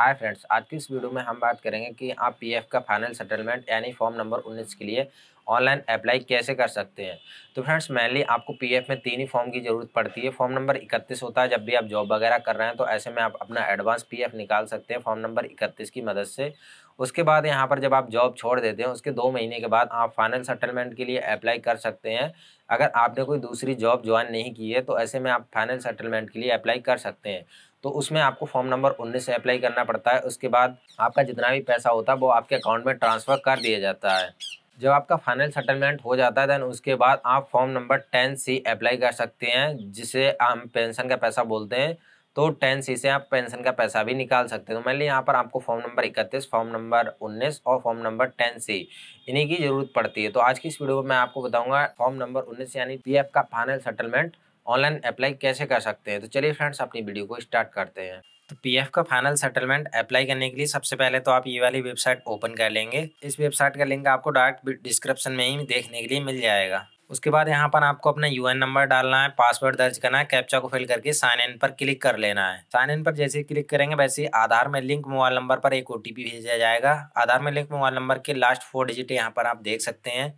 hi friends आज की इस वीडियो में हम बात करेंगे कि आप पीएफ का फाइनल सेटलमेंट यानी फॉर्म नंबर 19 के लिए ऑनलाइन अप्लाई कैसे कर सकते हैं तो फ्रेंड्स मेनली आपको पीएफ में तीन ही फॉर्म की ज़रूरत पड़ती है फॉर्म नंबर 31 होता है जब भी आप जॉब वगैरह कर रहे हैं तो ऐसे में आप अपना एडवांस पी निकाल सकते हैं फॉर्म नंबर इकतीस की मदद से उसके बाद यहाँ पर जब आप जॉब छोड़ देते हैं उसके दो महीने के बाद आप फाइनल सेटलमेंट के लिए अप्लाई कर सकते हैं अगर आपने कोई दूसरी जॉब ज्वाइन नहीं की है तो ऐसे में आप फाइनल सेटलमेंट के लिए अप्लाई कर सकते हैं तो उसमें आपको फॉर्म नंबर उन्नीस से अप्लाई करना पड़ता है उसके बाद आपका जितना भी पैसा होता है वो आपके अकाउंट में ट्रांसफ़र कर दिया जाता है जब आपका फाइनल सेटलमेंट हो जाता है देन उसके बाद आप form number ten C apply कर सकते हैं जिसे हम पेंशन का पैसा बोलते हैं तो टेन सी से आप पेंशन का पैसा भी निकाल सकते हैं तो मान ली यहाँ पर आपको फॉर्म नंबर इकतीस फॉर्म नंबर उन्नीस और फॉर्म नंबर टेन सी इन्हीं की ज़रूरत पड़ती है तो आज की इस वीडियो में मैं आपको बताऊंगा फॉर्म नंबर उन्नीस यानी पी का फाइनल सेटलमेंट ऑनलाइन अप्लाई कैसे कर सकते हैं तो चलिए फ्रेंड्स अपनी वीडियो को स्टार्ट करते हैं तो पीएफ का फाइनल सेटलमेंट अप्लाई करने के लिए सबसे पहले तो आप ये वाली वेबसाइट ओपन कर लेंगे इस वेबसाइट का लिंक आपको डायरेक्ट डिस्क्रिप्शन में ही देखने के लिए मिल जाएगा उसके बाद यहाँ पर आपको अपना यूएन नंबर डालना है पासवर्ड दर्ज करना है कैप्चा को फिल करके साइन इन पर क्लिक कर लेना है साइन इन पर जैसे ही क्लिक करेंगे वैसे ही आधार में लिंक मोबाइल नंबर पर एक ओ भेजा जाएगा आधार में लिंक मोबाइल नंबर के लास्ट फोर डिजिट यहाँ पर आप देख सकते हैं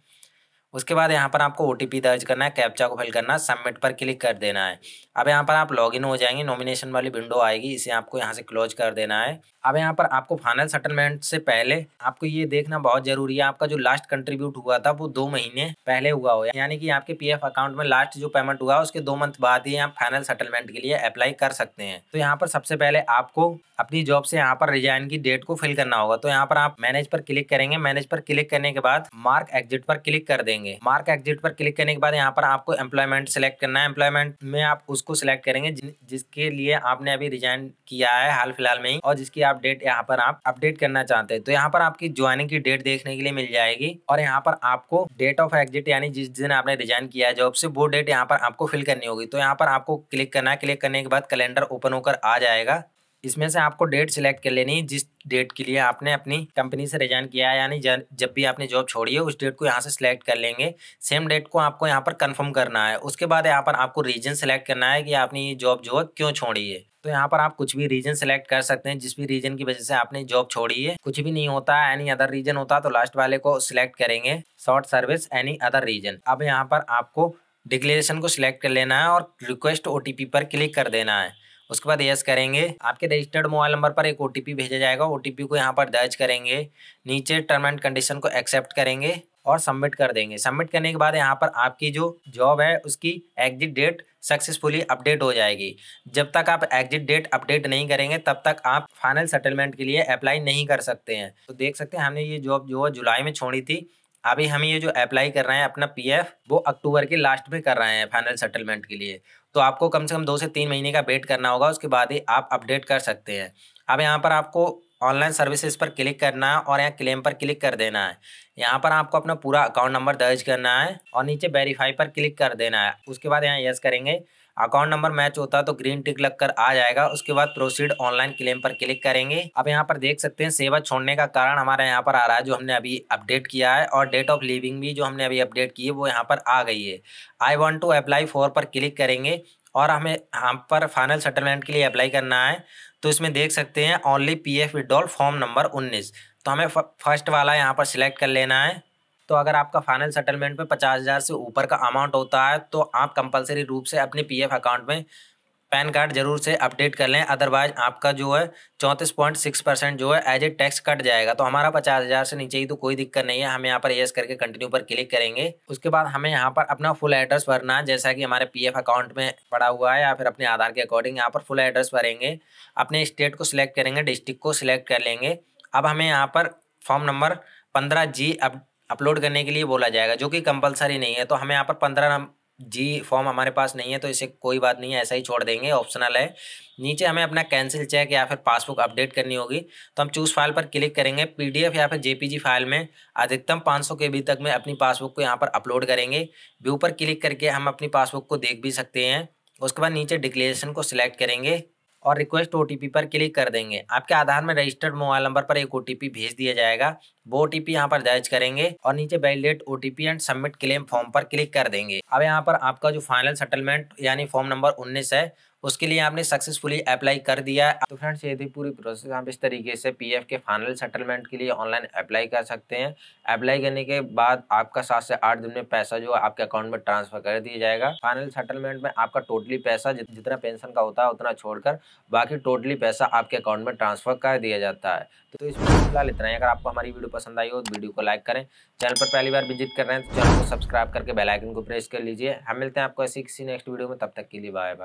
उसके बाद यहाँ पर आपको ओ दर्ज करना है कैप्चा को फिल करना है सबमिट पर क्लिक कर देना है अब यहाँ पर आप लॉगिन हो जाएंगे नॉमिनेशन वाली विंडो आएगी इसे आपको यहाँ से क्लोज कर देना है अब यहाँ पर आपको फाइनल सेटलमेंट से पहले आपको ये देखना बहुत जरूरी है आपका जो लास्ट कंट्रीब्यूट हुआ था वो दो महीने पहले हुआ हो यानी कि आपके पी अकाउंट में लास्ट जो पेमेंट हुआ उसके दो मंथ बाद ही आप फाइनल सेटलमेंट के लिए अप्लाई कर सकते हैं तो यहाँ पर सबसे पहले आपको अपनी जॉब से यहाँ पर रिजाइन की डेट को फिल करना होगा तो यहाँ पर आप मैनेज पर क्लिक करेंगे मैनेज पर क्लिक करने के बाद मार्क एग्जिट पर क्लिक कर देंगे करेंगे मार्क एग्जिट पर क्लिक करने के बाद यहाँ पर आपको एम्प्लॉयमेंट सेलेक्ट करना है एम्प्लॉयमेंट में आप उसको सिलेक्ट करेंगे जिसके लिए आपने अभी रिजाइन किया है हाल फिलहाल में ही और जिसकी आप डेट यहाँ पर आप अपडेट करना चाहते हैं तो यहाँ पर आपकी ज्वाइनिंग की डेट देखने के लिए मिल जाएगी और यहाँ पर आपको डेट ऑफ एग्जिट यानी जिस दिन आपने रिजाइन किया है जॉब से वो डेट यहाँ पर आपको फिल करनी होगी तो यहाँ पर आपको क्लिक करना है क्लिक करने के बाद कैलेंडर ओपन होकर आ जाएगा इसमें से आपको डेट सिलेक्ट कर लेनी है जिस डेट के लिए आपने अपनी कंपनी से रिजाइन किया है यानी जब भी आपने जॉब छोड़ी है उस डेट को यहाँ से सिलेक्ट कर लेंगे सेम डेट को आपको यहाँ पर कंफर्म करना है उसके बाद यहाँ पर आपको रीजन सिलेक्ट करना है कि आपने ये जॉब जो है क्यों छोड़ी है तो यहाँ पर आप कुछ भी रीजन सेलेक्ट कर सकते हैं जिस भी रीजन की वजह से आपने जॉब छोड़ी है कुछ भी नहीं होता है एनी अदर रीजन होता तो लास्ट वाले को सिलेक्ट करेंगे short service any other reason अब यहाँ पर आपको डिक्लेरेशन को सिलेक्ट कर लेना है और रिक्वेस्ट ओ पर क्लिक कर देना है उसके बाद यस करेंगे आपके रजिस्टर्ड मोबाइल नंबर पर एक ओ भेजा जाएगा ओ को यहाँ पर दर्ज करेंगे नीचे टर्म एंड कंडीशन को एक्सेप्ट करेंगे और सबमिट कर देंगे सबमिट करने के बाद यहाँ पर आपकी जो जॉब है उसकी एग्जिट डेट सक्सेसफुली अपडेट हो जाएगी जब तक आप एग्जिट डेट अपडेट नहीं करेंगे तब तक आप फाइनल सेटलमेंट के लिए अप्लाई नहीं कर सकते हैं तो देख सकते हैं हमने ये जॉब जो है जुलाई में छोड़ी थी अभी हम ये जो अप्लाई कर रहे हैं अपना पीएफ वो अक्टूबर के लास्ट में कर रहे हैं फाइनल सेटलमेंट के लिए तो आपको कम से कम दो से तीन महीने का वेट करना होगा उसके बाद ही आप अपडेट कर सकते हैं अब यहाँ पर आपको ऑनलाइन सर्विसेज पर क्लिक करना है और यहाँ क्लेम पर क्लिक कर देना है यहाँ पर आपको अपना पूरा अकाउंट नंबर दर्ज करना है और नीचे वेरीफाई पर क्लिक कर देना है उसके बाद यहाँ यस करेंगे अकाउंट नंबर मैच होता है तो ग्रीन टिक लगकर आ जाएगा उसके बाद प्रोसीड ऑनलाइन क्लेम पर क्लिक करेंगे अब यहाँ पर देख सकते हैं सेवा छोड़ने का कारण हमारा यहाँ पर आ रहा है जो हमने अभी अपडेट किया है और डेट ऑफ लिविंग भी जो हमने अभी अपडेट की है वो यहाँ पर आ गई है I want to apply for पर क्लिक करेंगे और हमें यहाँ पर फाइनल सेटलमेंट के लिए अप्लाई करना है तो इसमें देख सकते हैं only P F withdrawal form number उन्नीस तो हमें फर्स्ट वाला यहाँ पर सिलेक्ट कर लेना है तो अगर आपका फाइनल सेटलमेंट में पचास हज़ार से ऊपर का अमाउंट होता है तो आप कंपलसरी रूप से अपने पीएफ अकाउंट में पैन कार्ड जरूर से अपडेट कर लें अदरवाइज आपका जो है चौंतीस पॉइंट सिक्स परसेंट जो है एज ए टैक्स कट जाएगा तो हमारा पचास हज़ार से नीचे ही तो कोई दिक्कत नहीं है हम यहाँ पर येस करके कंटिन्यू पर क्लिक करेंगे उसके बाद हमें यहाँ पर अपना फुल एड्रेस भरना है जैसा कि हमारे पी अकाउंट में पड़ा हुआ है या फिर अपने आधार के अकॉर्डिंग यहाँ पर फुल एड्रेस भरेंगे अपने स्टेट को सिलेक्ट करेंगे डिस्ट्रिक्ट को सिलेक्ट कर लेंगे अब हमें यहाँ पर फॉर्म नंबर पंद्रह जी अपलोड करने के लिए बोला जाएगा जो कि कंपलसरी नहीं है तो हमें यहाँ पर पंद्रह जी फॉर्म हमारे पास नहीं है तो इसे कोई बात नहीं है ऐसा ही छोड़ देंगे ऑप्शनल है नीचे हमें अपना कैंसिल चेक या फिर पासबुक अपडेट करनी होगी तो हम चूज़ फाइल पर क्लिक करेंगे पीडीएफ या फिर जेपीजी फाइल में अधिकतम 500 बी तक में अपनी पासबुक को यहाँ पर अपलोड करेंगे व्यू पर क्लिक करके हम अपनी पासबुक को देख भी सकते हैं उसके बाद नीचे डिक्लेरेशन को सिलेक्ट करेंगे और रिक्वेस्ट ओ पर क्लिक कर देंगे आपके आधार में रजिस्टर्ड मोबाइल नंबर पर एक ओ भेज दिया जाएगा वो ओ टी पी यहाँ पर दर्ज करेंगे और नीचे validate O and submit claim form पर क्लिक कर देंगे अब यहाँ पर आपका जो फाइनल सेटलमेंट यानी फॉर्म नंबर उन्नीस है उसके लिए आपने सक्सेसफुली अप्लाई कर दिया तो फ्रेंड्स ये थी पूरी प्रोसेस आप इस तरीके से पीएफ के फाइनल सेटलमेंट के लिए ऑनलाइन अप्लाई कर सकते हैं अप्लाई करने के बाद आपका सात से आठ दिन में पैसा जो आपके अकाउंट में ट्रांसफर कर दिया जाएगा फाइनल सेटलमेंट में आपका टोटली पैसा जितना पेंशन का होता है उतना छोड़कर बाकी टोटली पैसा आपके अकाउंट में ट्रांसफर कर दिया जाता है तो इस फिलहाल इतना ही अगर आपको हमारी वीडियो पसंद आई हो तो वीडियो को लाइक करें चैनल पर पहली बार विजिट कर रहे हैं तो चैनल को सब्सक्राइब करके बेलाइकन को प्रेस कर लीजिए हम मिलते हैं आपको ऐसी किसी नेक्स्ट वीडियो में तब तक के लिए बाय बाय